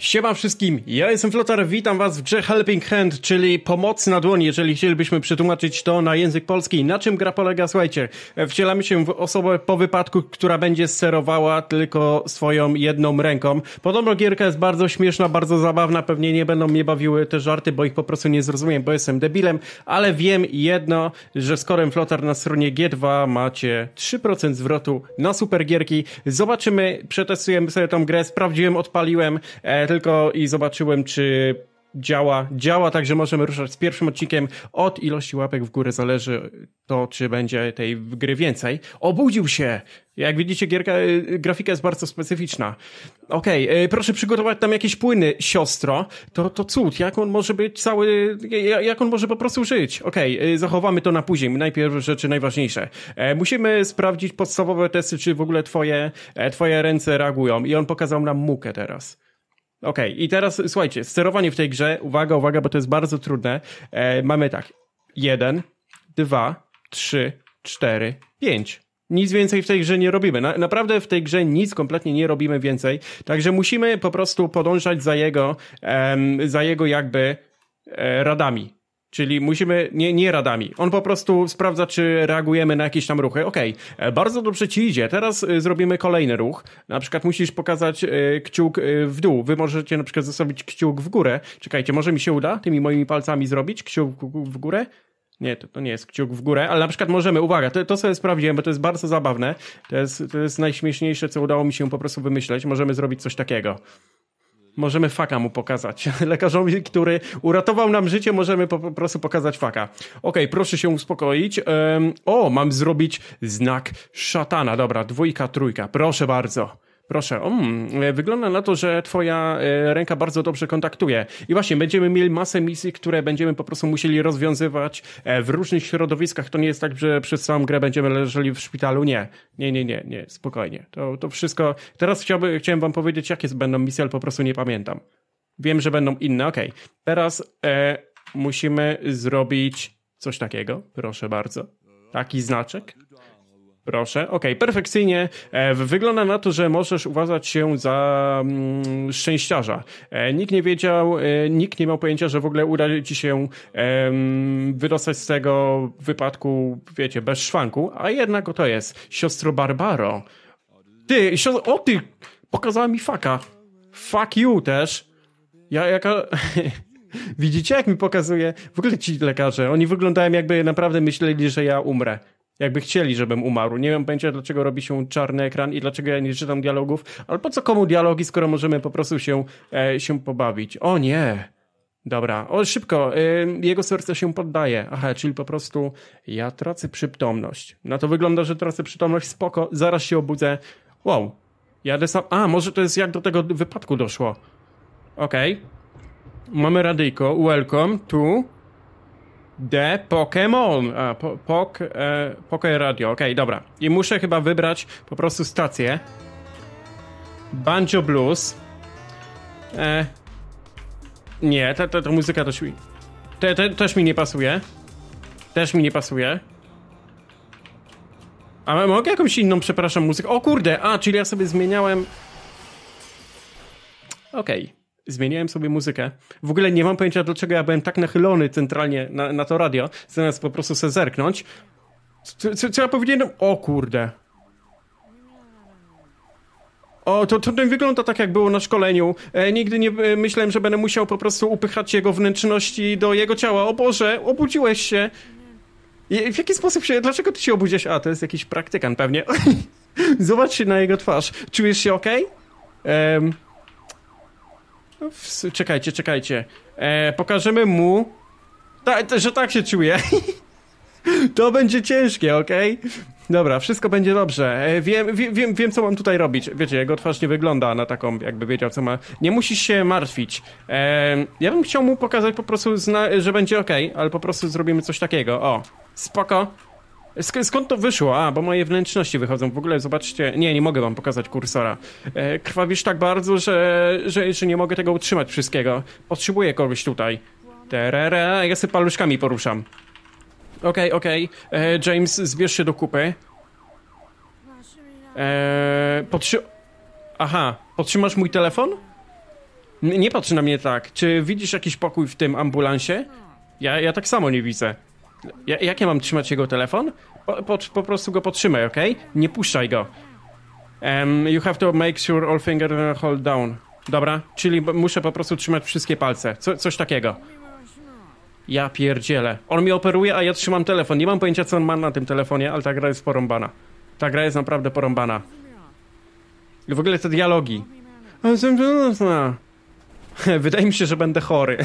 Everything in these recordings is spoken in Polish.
Siema wszystkim, ja jestem Flotar, witam was w grze Helping Hand, czyli pomoc na dłoni, jeżeli chcielibyśmy przetłumaczyć to na język polski. Na czym gra polega? Słuchajcie, e, wcielamy się w osobę po wypadku, która będzie sterowała tylko swoją jedną ręką. Podobno gierka jest bardzo śmieszna, bardzo zabawna, pewnie nie będą mnie bawiły te żarty, bo ich po prostu nie zrozumiem, bo jestem debilem, ale wiem jedno, że skorem Flotar na stronie G2 macie 3% zwrotu na super gierki. Zobaczymy, przetestujemy sobie tą grę, sprawdziłem, odpaliłem, e, tylko i zobaczyłem, czy działa. Działa Także możemy ruszać z pierwszym odcinkiem. Od ilości łapek w górę zależy to, czy będzie tej gry więcej. Obudził się! Jak widzicie, gierka, y, grafika jest bardzo specyficzna. Okej, okay, proszę przygotować tam jakieś płyny, siostro. To, to cud, jak on może być cały, y, y, jak on może po prostu żyć? Okej, okay, zachowamy to na później, najpierw rzeczy najważniejsze. E, musimy sprawdzić podstawowe testy, czy w ogóle twoje, e, twoje ręce reagują. I on pokazał nam mukę teraz. Okej, okay. i teraz słuchajcie, sterowanie w tej grze, uwaga, uwaga, bo to jest bardzo trudne. E, mamy tak, jeden, dwa, trzy, cztery, pięć. Nic więcej w tej grze nie robimy. Na, naprawdę w tej grze nic kompletnie nie robimy więcej. Także musimy po prostu podążać za jego, em, za jego jakby e, radami Czyli musimy, nie, nie radami. On po prostu sprawdza, czy reagujemy na jakieś tam ruchy. Okej, okay, e, bardzo dobrze ci idzie. Teraz e, zrobimy kolejny ruch. Na przykład musisz pokazać e, kciuk w dół. Wy możecie na przykład zostawić kciuk w górę. Czekajcie, może mi się uda tymi moimi palcami zrobić kciuk w górę? Nie, to, to nie jest kciuk w górę, ale na przykład możemy, uwaga, to, to sobie sprawdziłem, bo to jest bardzo zabawne. To jest, to jest najśmieszniejsze, co udało mi się po prostu wymyśleć. Możemy zrobić coś takiego możemy faka mu pokazać. Lekarzowi, który uratował nam życie, możemy po, po prostu pokazać faka. Okej, okay, proszę się uspokoić. Um, o, mam zrobić znak szatana. Dobra, dwójka, trójka. Proszę bardzo. Proszę, um, wygląda na to, że twoja e, ręka bardzo dobrze kontaktuje. I właśnie, będziemy mieli masę misji, które będziemy po prostu musieli rozwiązywać e, w różnych środowiskach. To nie jest tak, że przez całą grę będziemy leżeli w szpitalu. Nie, nie, nie, nie, nie. spokojnie. To, to wszystko... Teraz chciałbym, chciałem wam powiedzieć, jakie będą misje, ale po prostu nie pamiętam. Wiem, że będą inne, okej. Okay. Teraz e, musimy zrobić coś takiego, proszę bardzo. Taki znaczek. Proszę, okej, okay, perfekcyjnie. E, wygląda na to, że możesz uważać się za mm, szczęściarza. E, nikt nie wiedział, e, nikt nie miał pojęcia, że w ogóle uda ci się wyrosnąć z tego wypadku, wiecie, bez szwanku, a jednak to jest. Siostro Barbaro. Ty, siostro, o ty, pokazała mi faka. Fuck you też. Ja, jaka... Widzicie, jak mi pokazuje? W ogóle ci lekarze, oni wyglądają jakby naprawdę myśleli, że ja umrę jakby chcieli, żebym umarł. Nie wiem będzie dlaczego robi się czarny ekran i dlaczego ja nie czytam dialogów, ale po co komu dialogi, skoro możemy po prostu się, e, się pobawić. O nie! Dobra, o szybko, y, jego serce się poddaje. Aha, czyli po prostu ja tracę przytomność. Na no to wygląda, że tracę przytomność, spoko, zaraz się obudzę. Wow, jadę sam... A, może to jest jak do tego wypadku doszło. Okej. Okay. Mamy radyjko, welcome tu. To... The Pokémon. A, po, pok, e, Poké Radio, okej, okay, dobra. I muszę chyba wybrać po prostu stację. Banjo Blues. E, nie, ta, ta, ta muzyka też mi... Te, te, też mi nie pasuje. Też mi nie pasuje. Ale mogę jakąś inną, przepraszam, muzykę? O kurde, a, czyli ja sobie zmieniałem... Okej. Okay zmieniałem sobie muzykę. W ogóle nie mam pojęcia, dlaczego ja byłem tak nachylony centralnie na, na to radio, zamiast po prostu se zerknąć. Co, co, co ja powinienem... O kurde. O, to, to wygląda tak, jak było na szkoleniu. E, nigdy nie e, myślałem, że będę musiał po prostu upychać jego wnętrzności do jego ciała. O Boże, obudziłeś się. I, w jaki sposób się... Dlaczego ty się obudziłeś? A, to jest jakiś praktykan pewnie. Zobacz się na jego twarz. Czujesz się ok? Ehm... No, czekajcie, czekajcie. E, pokażemy mu, ta, że tak się czuje. to będzie ciężkie, ok? Dobra, wszystko będzie dobrze. E, wiem, wiem, wiem, co mam tutaj robić. Wiecie, jego twarz nie wygląda na taką, jakby wiedział, co ma. Nie musisz się martwić. E, ja bym chciał mu pokazać po prostu, że będzie ok, ale po prostu zrobimy coś takiego. O, spoko. Sk skąd to wyszło? A, bo moje wnętrzności wychodzą. W ogóle zobaczcie. Nie, nie mogę wam pokazać kursora. E, krwawisz tak bardzo, że, że, że nie mogę tego utrzymać wszystkiego. Potrzebuję kogoś tutaj. Terere, ja sobie paluszkami poruszam. Okej, okay, okej. Okay. E, James, zbierz się do kupy. E, potrzy... Aha, potrzymasz mój telefon? N nie patrzy na mnie tak. Czy widzisz jakiś pokój w tym ambulansie? Ja, ja tak samo nie widzę. Ja, jak ja mam trzymać jego telefon? Po, po, po prostu go potrzymaj, ok? Nie puszczaj go. Um, you have to make sure all finger hold down. Dobra, czyli muszę po prostu trzymać wszystkie palce. Co, coś takiego. Ja pierdzielę. On mi operuje, a ja trzymam telefon. Nie mam pojęcia, co on ma na tym telefonie, ale ta gra jest porąbana. Ta gra jest naprawdę porąbana. I w ogóle te dialogi. Wydaje mi się, że będę chory.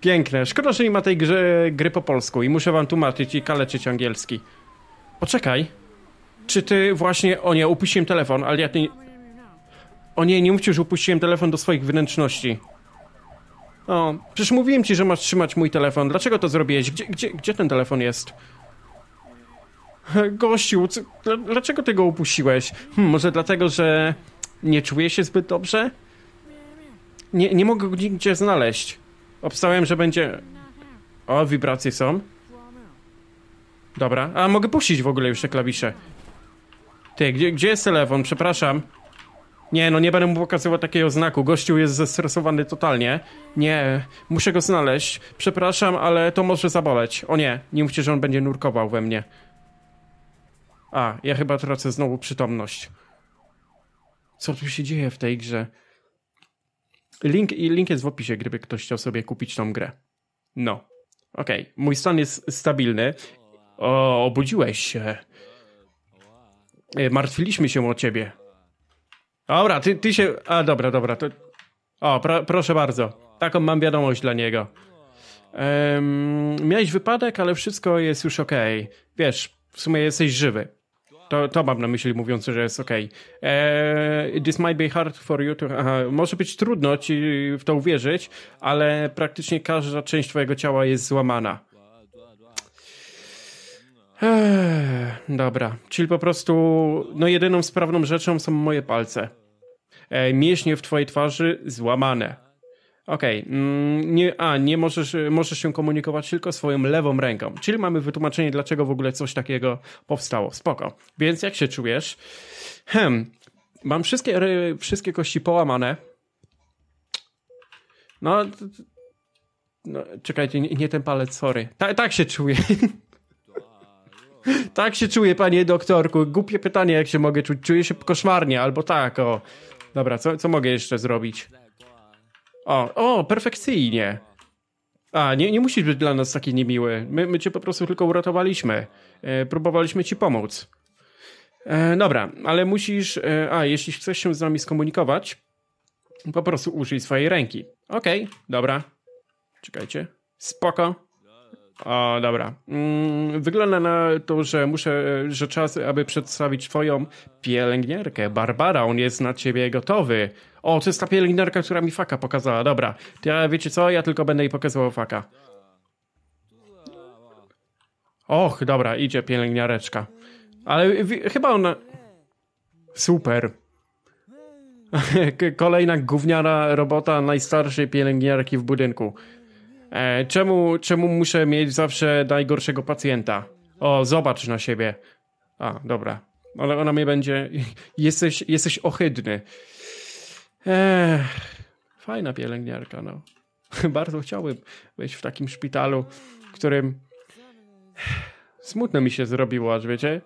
Piękne. Szkoda, że nie ma tej grze, gry po polsku i muszę wam tłumaczyć i kaleczyć angielski. Poczekaj. Czy ty właśnie... O nie, upuściłem telefon, ale ja... Ty... O nie, nie mówcie, że upuściłem telefon do swoich wnętrzności. O, przecież mówiłem ci, że masz trzymać mój telefon. Dlaczego to zrobiłeś? Gdzie, gdzie, gdzie ten telefon jest? Gościu, dlaczego ty go upuściłeś? Hm, może dlatego, że nie czuję się zbyt dobrze? Nie, nie mogę go nigdzie znaleźć. Obstałem, że będzie... O, wibracje są. Dobra, a mogę puścić w ogóle już te klawisze. Ty, gdzie, gdzie jest telefon? Przepraszam. Nie, no nie będę mu pokazywał takiego znaku. Gościu jest zestresowany totalnie. Nie, muszę go znaleźć. Przepraszam, ale to może zaboleć. O nie, nie mówcie, że on będzie nurkował we mnie. A, ja chyba tracę znowu przytomność. Co tu się dzieje w tej grze? Link, link jest w opisie, gdyby ktoś chciał sobie kupić tą grę. No. Okej, okay. mój stan jest stabilny. O, obudziłeś się. E, martwiliśmy się o ciebie. Dobra, ty, ty się... A, dobra, dobra. To... O, pro, proszę bardzo. Taką mam wiadomość dla niego. Um, miałeś wypadek, ale wszystko jest już okej. Okay. Wiesz, w sumie jesteś żywy. To, to mam na myśli mówiąc, że jest ok. E, this might be hard for you to... Aha, może być trudno ci w to uwierzyć, ale praktycznie każda część twojego ciała jest złamana. dobra, czyli po prostu no jedyną sprawną rzeczą są moje palce. Eee, mięśnie w twojej twarzy złamane. Okej, okay. Mm, nie, a nie możesz, y, możesz się komunikować tylko swoją lewą ręką. Czyli mamy wytłumaczenie, dlaczego w ogóle coś takiego powstało. Spoko. Więc jak się czujesz? Hmm, mam wszystkie, wszystkie kości połamane. No, no czekajcie, nie, nie, ten palec, sorry. Ta, tak się czuję. tak się czuję, panie doktorku. Głupie pytanie, jak się mogę czuć. Czuję się koszmarnie, albo tak, o. Dobra, co, co mogę jeszcze zrobić? O, o, perfekcyjnie. A, nie, nie musisz być dla nas taki niemiły. My, my cię po prostu tylko uratowaliśmy. E, próbowaliśmy ci pomóc. E, dobra, ale musisz... E, a, jeśli chcesz się z nami skomunikować, po prostu użyj swojej ręki. Okej, okay, dobra. Czekajcie. Spoko. O, dobra. Mm, wygląda na to, że muszę, że czas, aby przedstawić twoją pielęgniarkę. Barbara, on jest na ciebie gotowy. O, to jest ta pielęgniarka, która mi faka pokazała. Dobra. Ja, wiecie co? Ja tylko będę jej pokazywał faka. Och, dobra, idzie pielęgniareczka. Ale chyba ona... Super. Kolejna gówniana robota najstarszej pielęgniarki w budynku. E, czemu, czemu muszę mieć zawsze najgorszego pacjenta? O, zobacz na siebie. A, dobra. Ale ona mnie będzie... Jesteś, jesteś ohydny. Eee, fajna pielęgniarka, no. Bardzo chciałbym być w takim szpitalu, w którym... Smutno mi się zrobiło, aż wiecie?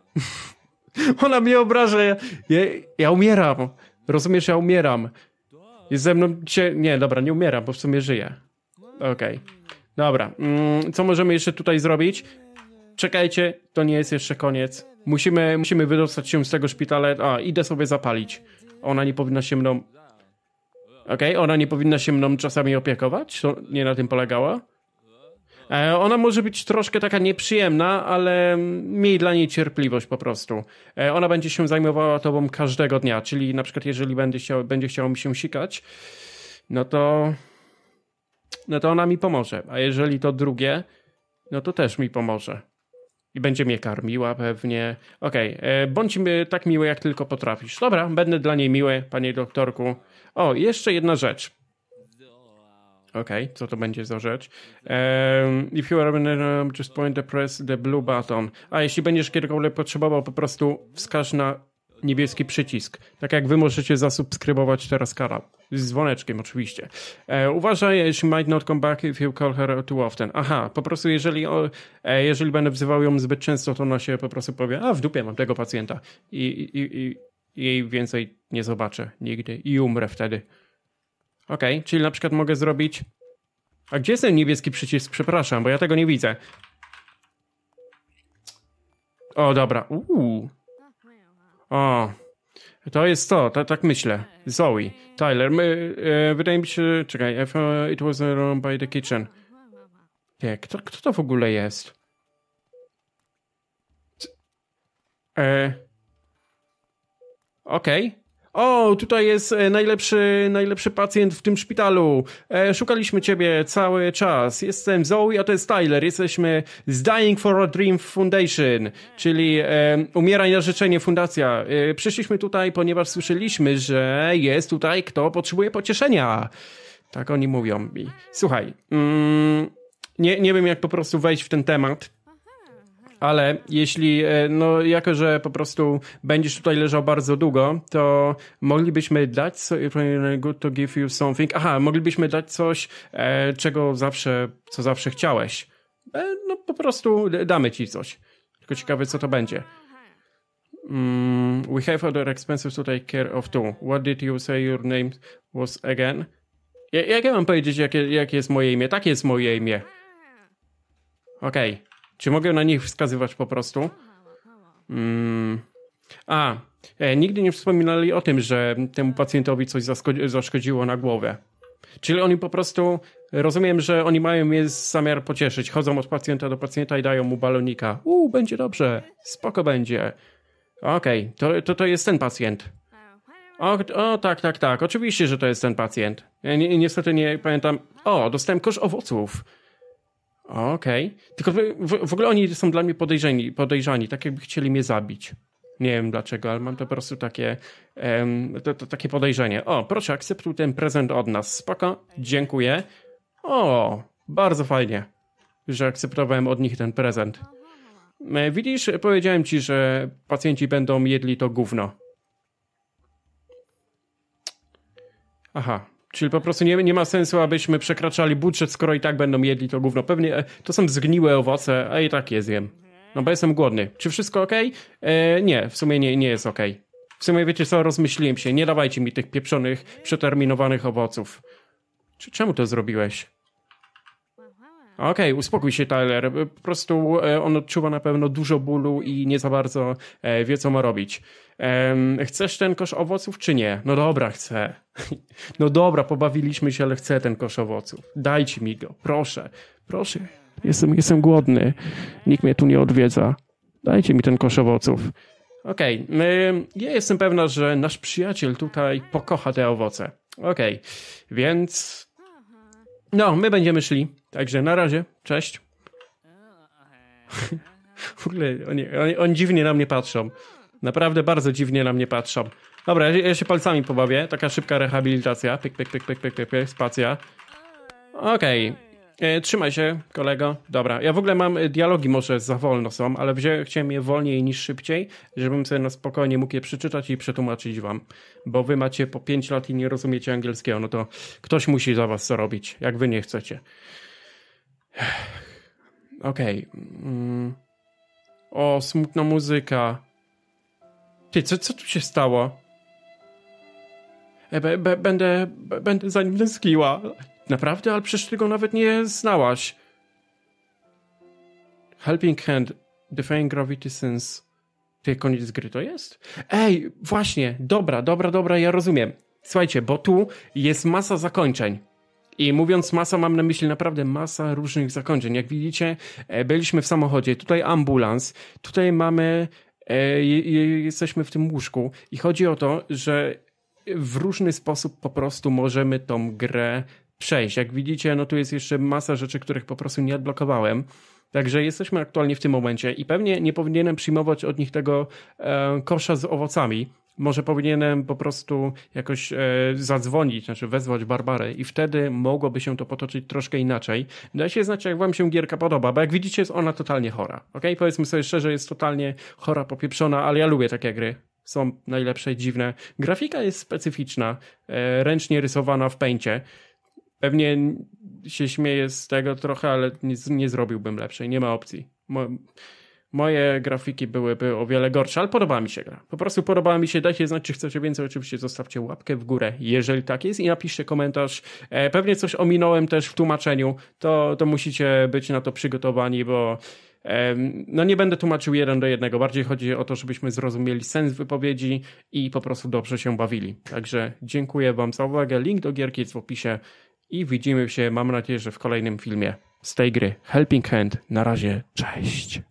Ona mnie obraża. Ja, ja, umieram. Rozumiesz, ja umieram. Jest ze mną dzisiaj... Nie, dobra, nie umieram, bo w sumie żyję. Okej. Okay. Dobra. Mm, co możemy jeszcze tutaj zrobić? Czekajcie, to nie jest jeszcze koniec. Musimy, musimy wydostać się z tego szpitala. A, idę sobie zapalić. Ona nie powinna się mną... Okej, okay, ona nie powinna się mną czasami opiekować? To nie na tym polegała? E, ona może być troszkę taka nieprzyjemna, ale miej dla niej cierpliwość po prostu. E, ona będzie się zajmowała tobą każdego dnia, czyli na przykład jeżeli będzie chciała, będzie chciało mi się sikać, no to no to ona mi pomoże. A jeżeli to drugie, no to też mi pomoże. I będzie mnie karmiła pewnie. Okej, okay. E, bądź tak miły, jak tylko potrafisz. Dobra, będę dla niej miły, panie doktorku. O, jeszcze jedna rzecz. Okej, okay, co to będzie za rzecz? Um, if you are just point the press the blue button. A jeśli będziesz kiedykolwiek potrzebował, po prostu wskaż na niebieski przycisk. Tak jak wy możecie zasubskrybować teraz kanał. Z dzwoneczkiem oczywiście. E, uważaj, she might not come back if you call her too often. Aha, po prostu jeżeli, o, e, jeżeli będę wzywał ją zbyt często, to ona się po prostu powie, a w dupie mam tego pacjenta. I, i, i jej więcej nie zobaczę nigdy i umrę wtedy. Okej, okay, czyli na przykład mogę zrobić... A gdzie jest ten niebieski przycisk? Przepraszam, bo ja tego nie widzę. O, dobra. Uuu. O, to jest to, to tak myślę. Zoe, Tyler, my, e, wydaje mi się, czekaj, if, uh, it was around by the kitchen. Nie, kto, kto to w ogóle jest? E, Okej. Okay. O, tutaj jest e, najlepszy, najlepszy pacjent w tym szpitalu. E, szukaliśmy ciebie cały czas. Jestem Zoe, a to jest Tyler. Jesteśmy z Dying for a Dream Foundation, czyli e, Umieraj na życzenie fundacja. E, przyszliśmy tutaj, ponieważ słyszeliśmy, że jest tutaj kto potrzebuje pocieszenia. Tak oni mówią mi. Słuchaj, mm, nie, nie wiem jak po prostu wejść w ten temat ale jeśli, e, no jako, że po prostu będziesz tutaj leżał bardzo długo, to moglibyśmy dać, good to give you something, aha, moglibyśmy dać coś, e, czego zawsze, co zawsze chciałeś. E, no po prostu damy ci coś. Tylko ciekawe, co to będzie. Mm, we have other expenses to take care of too. What did you say your name was again? jak ja mam powiedzieć, jakie, jakie jest moje imię? Tak jest moje imię. Okej. Okay. Czy mogę na nich wskazywać po prostu? Mm. A, e, nigdy nie wspominali o tym, że temu pacjentowi coś zaszkodziło na głowę. Czyli oni po prostu, rozumiem, że oni mają zamiar pocieszyć. Chodzą od pacjenta do pacjenta i dają mu balonika. Uuu, będzie dobrze, spoko będzie. Okej, okay, to, to, to jest ten pacjent. O, o, tak, tak, tak, oczywiście, że to jest ten pacjent. ni niestety nie pamiętam. O, dostałem kosz owoców. Okej. Okay. Tylko w, w, ogóle oni są dla mnie podejrzani, podejrzani, tak jakby chcieli mnie zabić. Nie wiem dlaczego, ale mam to po prostu takie, um, to, to takie podejrzenie. O, proszę, akceptuj ten prezent od nas. Spoko, dziękuję. O, bardzo fajnie, że akceptowałem od nich ten prezent. E, widzisz, powiedziałem ci, że pacjenci będą jedli to gówno. Aha, Czyli po prostu nie, nie ma sensu, abyśmy przekraczali budżet, skoro i tak będą jedli to gówno. Pewnie e, to są zgniłe owoce, a i tak je zjem. No bo jestem głodny. Czy wszystko ok? E, nie, w sumie nie, nie jest ok. W sumie wiecie co, rozmyśliłem się. Nie dawajcie mi tych pieprzonych, przeterminowanych owoców. Czy czemu to zrobiłeś? Okej, okay, uspokój się Tyler. Po prostu e, on odczuwa na pewno dużo bólu i nie za bardzo e, wie, co ma robić. Chcesz ten kosz owoców, czy nie? No dobra, chcę. No dobra, pobawiliśmy się, ale chcę ten kosz owoców. Dajcie mi go, proszę. Proszę. Jestem, jestem głodny. Nikt mnie tu nie odwiedza. Dajcie mi ten kosz owoców. Okej, okay. ja jestem pewna, że nasz przyjaciel tutaj pokocha te owoce. Okej, okay. więc... No, my będziemy szli. Także na razie, cześć. w ogóle oni, oni, oni dziwnie na mnie patrzą. Naprawdę bardzo dziwnie na mnie patrzą. Dobra, ja, ja się palcami pobawię. Taka szybka rehabilitacja. Pyk, pyk, pyk, pyk, pyk, pyk, pyk spacja. Okej. Okay. E, trzymaj się, kolego. Dobra, ja w ogóle mam e, dialogi, może za wolno są, ale wzię, chciałem je wolniej niż szybciej, żebym sobie na spokojnie mógł je przeczytać i przetłumaczyć wam. Bo wy macie po 5 lat i nie rozumiecie angielskiego, no to ktoś musi za was co robić, jak wy nie chcecie. Okej. Okay. Mm. O, smutna muzyka. Ty, co, co tu się stało? E, będę, będę za nim tęskniła. Naprawdę? Ale przecież ty go nawet nie znałaś. Helping Hand, Defying Gravity Sins. Ty, koniec gry to jest? Ej, właśnie, dobra, dobra, dobra, ja rozumiem. Słuchajcie, bo tu jest masa zakończeń. I mówiąc masa, mam na myśli naprawdę masa różnych zakończeń. Jak widzicie, e, byliśmy w samochodzie, tutaj ambulans, tutaj mamy, e, jesteśmy w tym łóżku i chodzi o to, że w różny sposób po prostu możemy tą grę przejść. Jak widzicie, no tu jest jeszcze masa rzeczy, których po prostu nie odblokowałem. Także jesteśmy aktualnie w tym momencie i pewnie nie powinienem przyjmować od nich tego e, kosza z owocami, może powinienem po prostu jakoś e, zadzwonić, znaczy wezwać Barbarę i wtedy mogłoby się to potoczyć troszkę inaczej. No, się znać, jak wam się gierka podoba, bo jak widzicie, jest ona totalnie chora. ok? Powiedzmy sobie szczerze, jest totalnie chora, popieprzona, ale ja lubię takie gry. Są najlepsze, dziwne. Grafika jest specyficzna, e, ręcznie rysowana w pęcie. Pewnie się śmieję z tego trochę, ale nie, nie zrobiłbym lepszej, nie ma opcji. Mo moje grafiki byłyby o wiele gorsze, ale podoba mi się gra. Po prostu podoba mi się, dajcie znać, czy chcecie więcej, oczywiście zostawcie łapkę w górę, jeżeli tak jest i napiszcie komentarz. E, pewnie coś ominąłem też w tłumaczeniu, to, to musicie być na to przygotowani, bo no nie będę tłumaczył jeden do jednego, bardziej chodzi o to, żebyśmy zrozumieli sens wypowiedzi i po prostu dobrze się bawili. Także dziękuję wam za uwagę, link do gierki jest w opisie i widzimy się, mam nadzieję, że w kolejnym filmie z tej gry Helping Hand. Na razie, cześć!